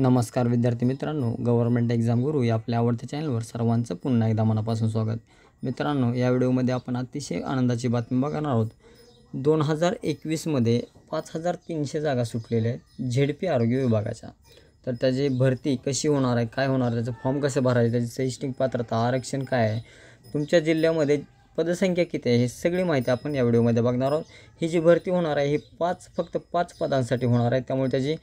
नमस्कार विद्यार्थी मित्रांनो गव्हर्नमेंट एक्झाम गुरु या आपल्या आवडत्या चॅनलवर सर्वांचं पुन्हा एकदा मनापासून स्वागत मित्रांनो या व्हिडिओमध्ये आपण अतिशय आनंदाची बातमी बघणार आहोत दोन हजार एकवीसमध्ये पाच हजार तीनशे जागा सुटलेल्या आहेत झेडपी आरोग्य विभागाच्या तर त्याची भरती कशी होणार आहे काय होणार आहे त्याचं फॉर्म कसं भरायचं त्याची शैक्षणिक पात्रता आरक्षण काय आहे तुमच्या जिल्ह्यामध्ये पदसंख्या किती आहे हे सगळी माहिती आपण या व्हिडिओमध्ये बघणार आहोत ही जी भरती होणार आहे ही पाच फक्त पाच पदांसाठी होणार आहे त्यामुळे त्याची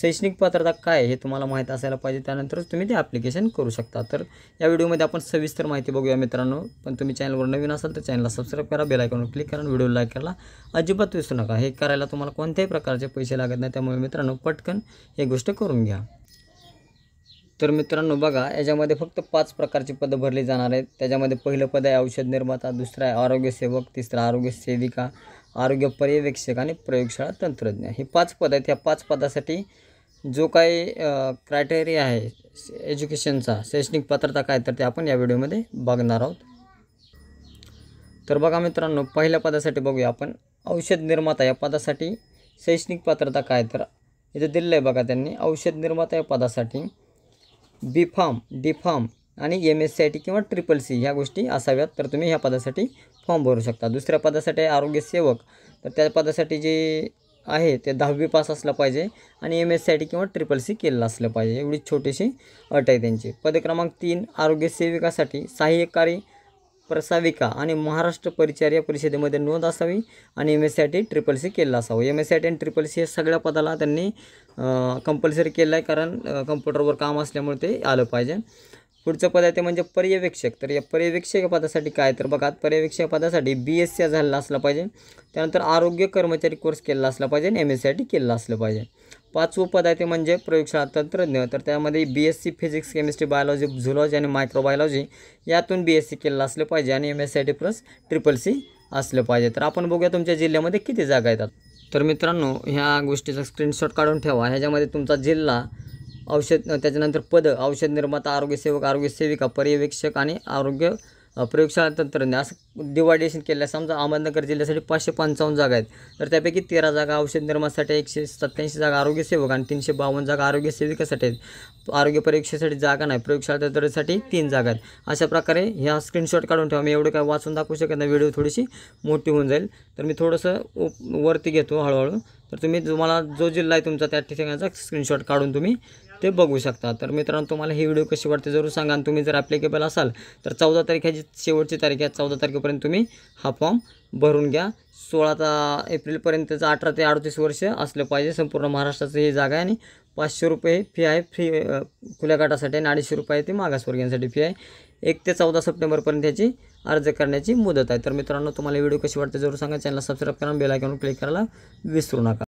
शैक्षणिक पात्रता काय हे तुम्हाला माहीत असायला पाहिजे त्यानंतरच तुम्ही ते ॲप्लिकेशन करू शकता तर या व्हिडिओमध्ये आपण सविस्तर माहिती बघूया मित्रांनो पण तुम्ही चॅनलवर नवीन असाल तर चॅनलला सबस्क्राईब करा आयकॉनवर क्लिक करा व्हिडिओ लाईक करा अजिबात विसरू नका हे करायला तुम्हाला कोणत्याही प्रकारचे पैसे लागत नाही त्यामुळे मित्रांनो पटकन हे गोष्ट करून घ्या तर मित्रांनो बघा याच्यामध्ये फक्त पाच प्रकारची पदं भरली जाणार आहेत त्याच्यामध्ये पहिलं पद आहे औषध निर्माता दुसरं आहे आरोग्यसेवक तिसरं आरोग्य सेविका आरोग्य पर्यवेक्षक आणि प्रयोगशाळा तंत्रज्ञ हे पाच पद आहेत या पाच पदासाठी जो काही क्रायटेरिया आहे एज्युकेशनचा शैक्षणिक पात्रता काय तर ते आपण या व्हिडिओमध्ये बघणार आहोत तर बघा मित्रांनो पहिल्या पदासाठी बघूया आपण औषध निर्माता या पदासाठी शैक्षणिक पात्रता काय तर इथं दिलेलं आहे बघा त्यांनी औषध निर्माता या पदासाठी बी फार्म डी फार्म आणि M S C I T किंवा ट्रिपल सी ह्या गोष्टी असाव्यात तर तुम्ही ह्या पदासाठी फॉर्म भरू शकता दुसऱ्या पदासाठी आरोग्यसेवक तर त्या पदासाठी जे आहे ते दहावी पास असलं पाहिजे आणि M S C I T किंवा ट्रिपल सी केलेलं असलं पाहिजे एवढी छोटीशी अट आहे त्यांची पदक्रमांक तीन आरोग्यसेविकासाठी सहाय्यकारी प्रसाविका आणि महाराष्ट्र परिचर्या परिषदेमध्ये नोंद असावी आणि M S C I T triple C केलेला असावं M S C I T आणि ट्रिपल सी या सगळ्या पदाला त्यांनी कंपल्सरी केलं आहे कारण कम्प्युटरवर काम असल्यामुळे ते आलं पाहिजे पुढचं पद आहे ते म्हणजे पर्यवेक्षक तर या पर्यवेक्षक पदासाठी काय तर बघा पर्यवेक्षक पदासाठी बी एस सी झालेला असला पाहिजे त्यानंतर आरोग्य कर्मचारी कोर्स केलेला असला पाहिजे आणि M S C I T केलेला असलं पाहिजे पाचवं पद आहे ते म्हणजे प्रयोगशाळा तंत्रज्ञ तर त्यामध्ये B S C physics chemistry biology zoology आणि मायक्रोबायोलॉजी यातून बी एस सी केलेलं असलं पाहिजे आणि M S C I T plus triple C असलं पाहिजे तर आपण बघूया तुमच्या जिल्ह्यामध्ये किती जागा येतात तर मित्रांनो ह्या गोष्टीचा स्क्रीनशॉट काढून ठेवा ह्याच्यामध्ये तुमचा जिल्हा औषध त्याच्यानंतर पद औषध निर्माता आरोग्यसेवक आरोग्यसेविका पर्यवेक्षक आणि आरोग्य प्रयोगशाळा तंत्रज्ञ असं डिवायडेशन केल्यास समजा अहमदनगर जिल्ह्यासाठी पाचशे पंचावन्न जागा आहेत तर त्यापैकी तेरा जागा औषध निर्माणासाठी एकशे सत्याऐंशी जागा आरोग्यसेवक आणि तीनशे बावन्न जागा आरोग्य आहेत आरोग्य परीक्षेसाठी जागा नाही प्रयोगशाळा तंत्रसाठी तीन जागा आहेत अशा प्रकारे ह्या स्क्रीनशॉट काढून ठेवा मी एवढं काय वाचून दाखवू शकत नाही व्हिडिओ थोडीशी मोठी होऊन जाईल तर मी थोडंसं वरती घेतो हळूहळू तर तुम्ही तुम्हाला जो जिल्हा आहे तुमचा त्या ठिकाणाचा स्क्रीनशॉट काढून तुम्ही ते बघू शकता तर मित्रांनो तुम्हाला ही व्हिडिओ कशी वाटते जरूर सांगा आणि तुम्ही जर ॲप्लिकेबल असाल तर चौदा तारखेची शेवटची तारीख आहे चौदा तारखेपर्यंत तुम्ही हा फॉर्म भरून घ्या सोळा ता एप्रिलपर्यंतचं अठरा ते अडतीस वर्ष असलं पाहिजे संपूर्ण महाराष्ट्राचं ही जागा आहे आणि पाचशे रुपये फी आहे फी खुल्या गटासाठी आणि अडीचशे रुपये ती मागासवर्गीयांसाठी फी आहे एक ते चौदा सप्टेंबरपर्यंत याची अर्ज करण्याची मुदत आहे तर मित्रांनो तुम्हाला व्हिडिओ कशी वाटते जरूर सांगा चॅनलला सबस्क्राईब करा बेलायकॉन क्लिक करायला विसरू नका